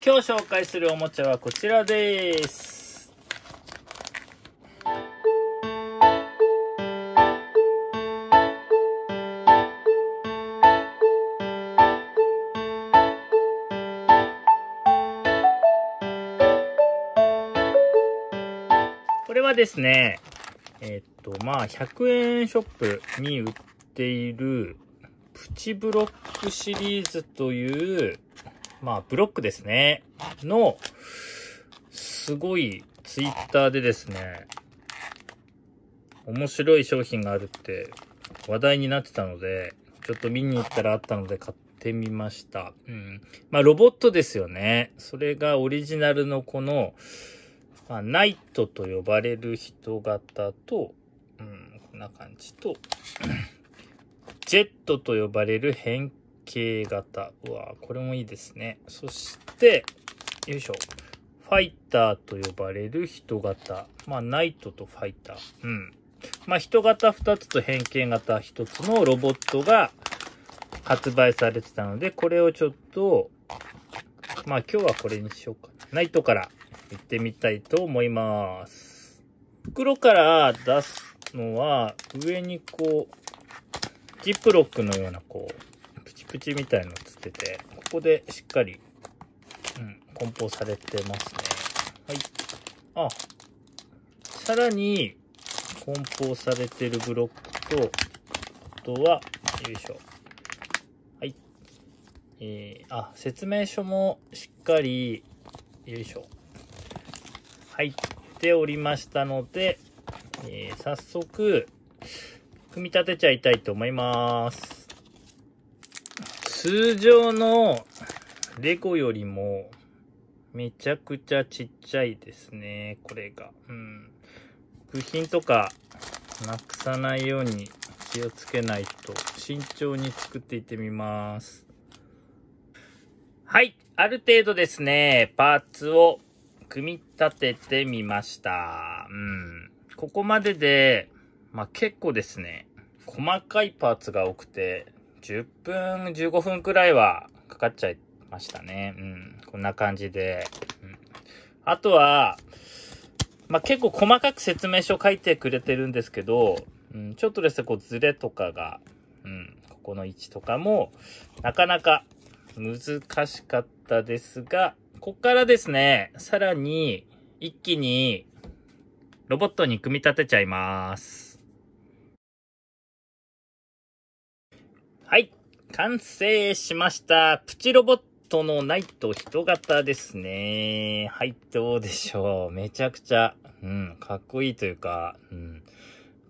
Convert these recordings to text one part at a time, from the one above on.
今日紹介するおもちゃはこちらです。これはですね、えっと、まあ、100円ショップに売っているプチブロックシリーズというまあ、ブロックですね、の、すごいツイッターでですね、面白い商品があるって話題になってたので、ちょっと見に行ったらあったので買ってみました。うん。まあ、ロボットですよね。それがオリジナルのこの、まあ、ナイトと呼ばれる人型と、うん、こんな感じと、ジェットと呼ばれる変形型。うわこれもいいですね。そして、よいしょ。ファイターと呼ばれる人型。まあ、ナイトとファイター。うん。まあ、人型2つと変形型1つのロボットが発売されてたので、これをちょっと、まあ、今日はこれにしようかな。ナイトから行ってみたいと思います。袋から出すのは、上にこう、ジップロックのようなこう、口みたいのつけて、ここでしっかり、うん、梱包されてますね。はい。あ、さらに、梱包されてるブロックと、あとは、よいしょ。はい。えー、あ、説明書もしっかり、よいしょ。入っておりましたので、えー、早速、組み立てちゃいたいと思います。通常のレゴよりもめちゃくちゃちっちゃいですね、これが。うん。部品とかなくさないように気をつけないと慎重に作っていってみます。はい。ある程度ですね、パーツを組み立ててみました。うん。ここまでで、まあ、結構ですね、細かいパーツが多くて、10分、15分くらいはかかっちゃいましたね。うん。こんな感じで。うん、あとは、まあ、結構細かく説明書書いてくれてるんですけど、うん、ちょっとですね、こう、ズレとかが、うん、ここの位置とかも、なかなか難しかったですが、こっからですね、さらに、一気に、ロボットに組み立てちゃいます。はい。完成しました。プチロボットのナイト人型ですね。はい、どうでしょう。めちゃくちゃ、うん、かっこいいというか、うん。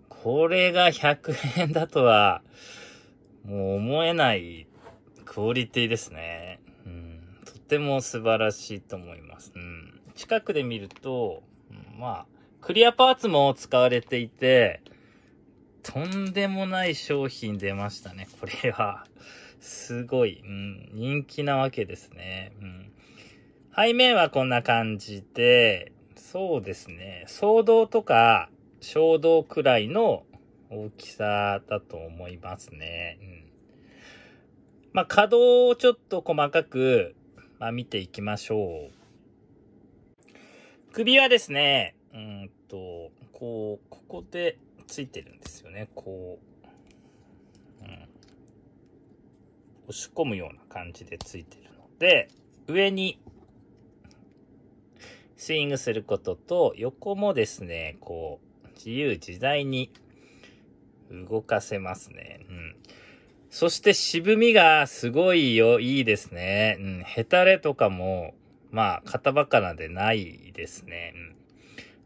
これが100円だとは、もう思えないクオリティですね。うん、とても素晴らしいと思います。うん、近くで見ると、まあ、クリアパーツも使われていて、とんでもない商品出ましたね、これは。すごい、うん、人気なわけですね。うん。背面はこんな感じで、そうですね、騒動とか衝動くらいの大きさだと思いますね。うん。まあ、可動をちょっと細かく、まあ、見ていきましょう。首はですね、うんと、こう、ここで、ついてるんですよね。こう、うん。押し込むような感じでついてるので、上にスイングすることと、横もですね、こう、自由自在に動かせますね。うん。そして渋みがすごいよ、いいですね。うん。ヘタレとかも、まあ、型ばかなでないですね。うん。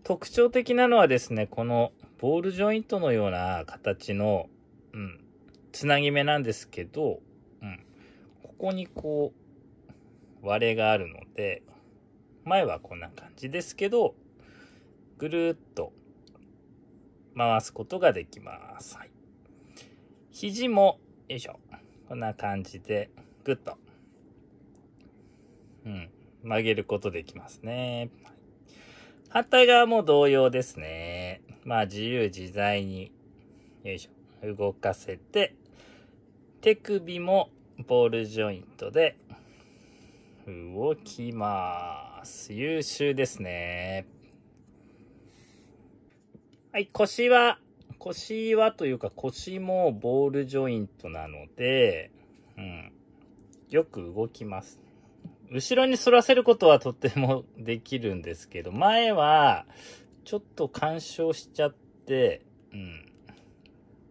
特徴的なのはですね、このボールジョイントのような形の、うん、つなぎ目なんですけど、うん、ここにこう、割れがあるので、前はこんな感じですけど、ぐるーっと回すことができます。はい、肘も、よいしょ、こんな感じで、ぐっと、うん、曲げることできますね。はい反対側も同様ですね。まあ自由自在に、よいしょ、動かせて、手首もボールジョイントで動きます。優秀ですね。はい、腰は、腰はというか腰もボールジョイントなので、うん、よく動きます。後ろに反らせることはとてもできるんですけど、前は、ちょっと干渉しちゃって、うん。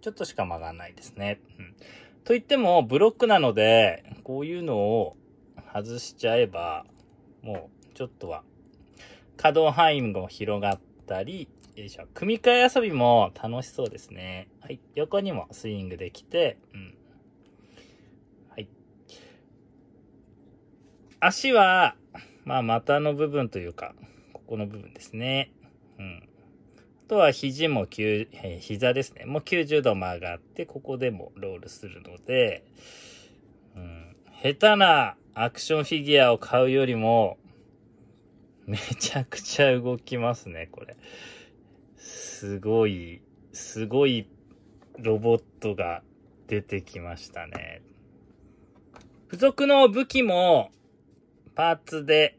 ちょっとしか曲がらないですね。うん。といっても、ブロックなので、こういうのを外しちゃえば、もう、ちょっとは、可動範囲も広がったり、よいしょ。組み替え遊びも楽しそうですね。はい。横にもスイングできて、うん。足は、まあ、股の部分というか、ここの部分ですね。うん。あとは、肘も9、えー、膝ですね。もう90度曲がって、ここでもロールするので、うん。下手なアクションフィギュアを買うよりも、めちゃくちゃ動きますね、これ。すごい、すごいロボットが出てきましたね。付属の武器もパーツで、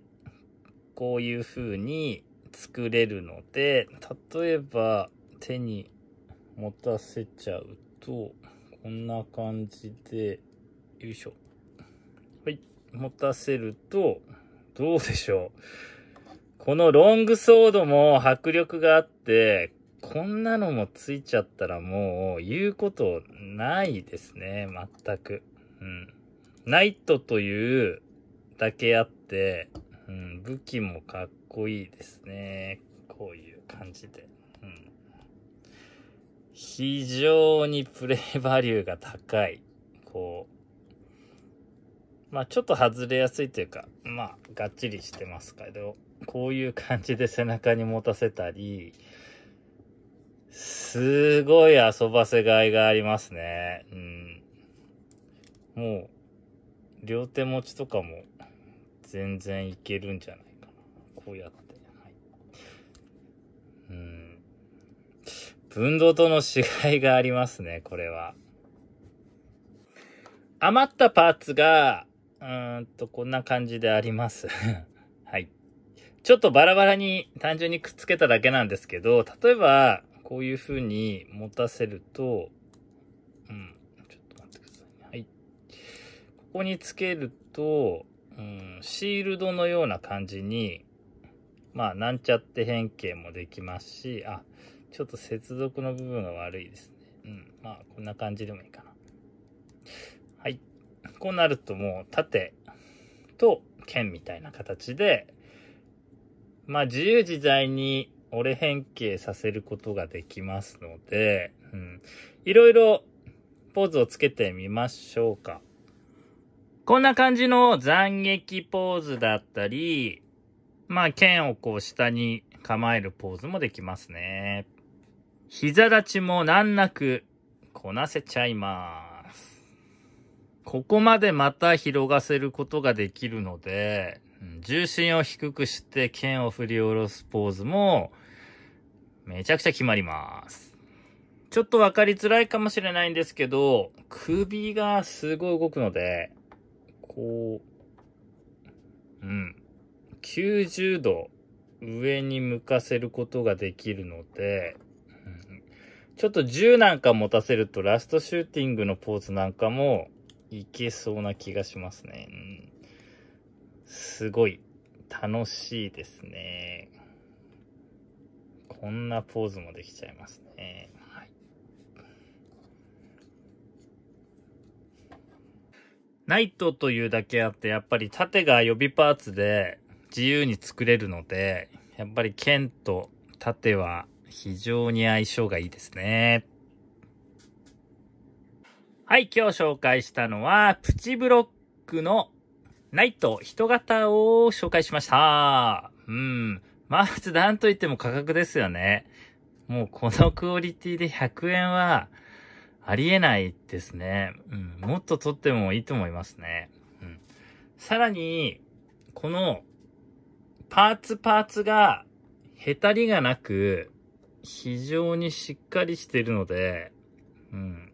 こういう風に作れるので、例えば手に持たせちゃうと、こんな感じで、よいしょ。はい。持たせると、どうでしょう。このロングソードも迫力があって、こんなのもついちゃったらもう言うことないですね。全く。うん。ナイトというだけあって、うん、武器もかっこいいですね。こういう感じで。うん、非常にプレイバリューが高い。こう。まあちょっと外れやすいというか、まあがっちりしてますけど、こういう感じで背中に持たせたり、すごい遊ばせがいがありますね。うん。もう、両手持ちとかも全然いけるんじゃないかな。こうやって。はい、うん。分度との違いがありますね、これは。余ったパーツが、うーんと、こんな感じであります。はい。ちょっとバラバラに単純にくっつけただけなんですけど、例えば、こういう風に持たせると、うん、ちょっと待ってくださいはい。ここにつけると、うん、シールドのような感じに、まあ、なんちゃって変形もできますし、あ、ちょっと接続の部分が悪いですね。うん。まあ、こんな感じでもいいかな。はい。こうなるともう、縦と剣みたいな形で、まあ、自由自在に折れ変形させることができますので、うん。いろいろポーズをつけてみましょうか。こんな感じの斬撃ポーズだったり、まあ、剣をこう下に構えるポーズもできますね。膝立ちも難なくこなせちゃいます。ここまでまた広がせることができるので、重心を低くして剣を振り下ろすポーズもめちゃくちゃ決まります。ちょっとわかりづらいかもしれないんですけど、首がすごい動くので、こう、うん、90度上に向かせることができるので、ちょっと銃なんか持たせるとラストシューティングのポーズなんかもいけそうな気がしますね。うん、すごい楽しいですね。こんなポーズもできちゃいますね。ナイトというだけあって、やっぱり縦が予備パーツで自由に作れるので、やっぱり剣と縦は非常に相性がいいですね。はい、今日紹介したのは、プチブロックのナイト、人型を紹介しました。うん。まず、なんといっても価格ですよね。もうこのクオリティで100円は、ありえないですね。うん。もっと撮ってもいいと思いますね。うん。さらに、この、パーツパーツが、へたりがなく、非常にしっかりしているので、うん。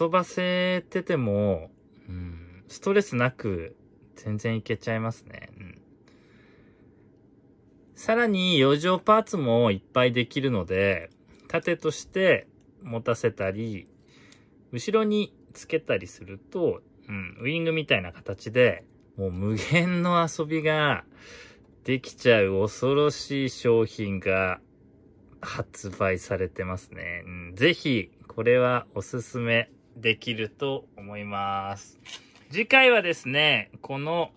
遊ばせてても、うん、ストレスなく、全然いけちゃいますね。うん。さらに、余剰パーツもいっぱいできるので、縦として、持たせたり、後ろにつけたりすると、うん、ウイングみたいな形で、もう無限の遊びができちゃう恐ろしい商品が発売されてますね。うん、ぜひ、これはおすすめできると思います。次回はですね、この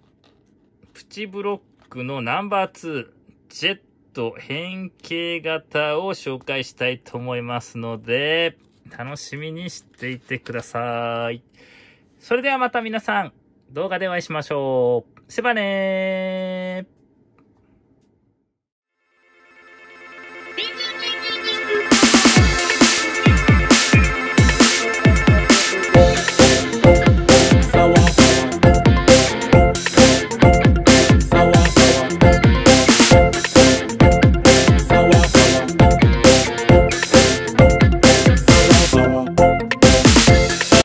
プチブロックのナンバー2、ジェッと変形型を紹介したいと思いますので、楽しみにしていてください。それではまた皆さん、動画でお会いしましょう。せばねー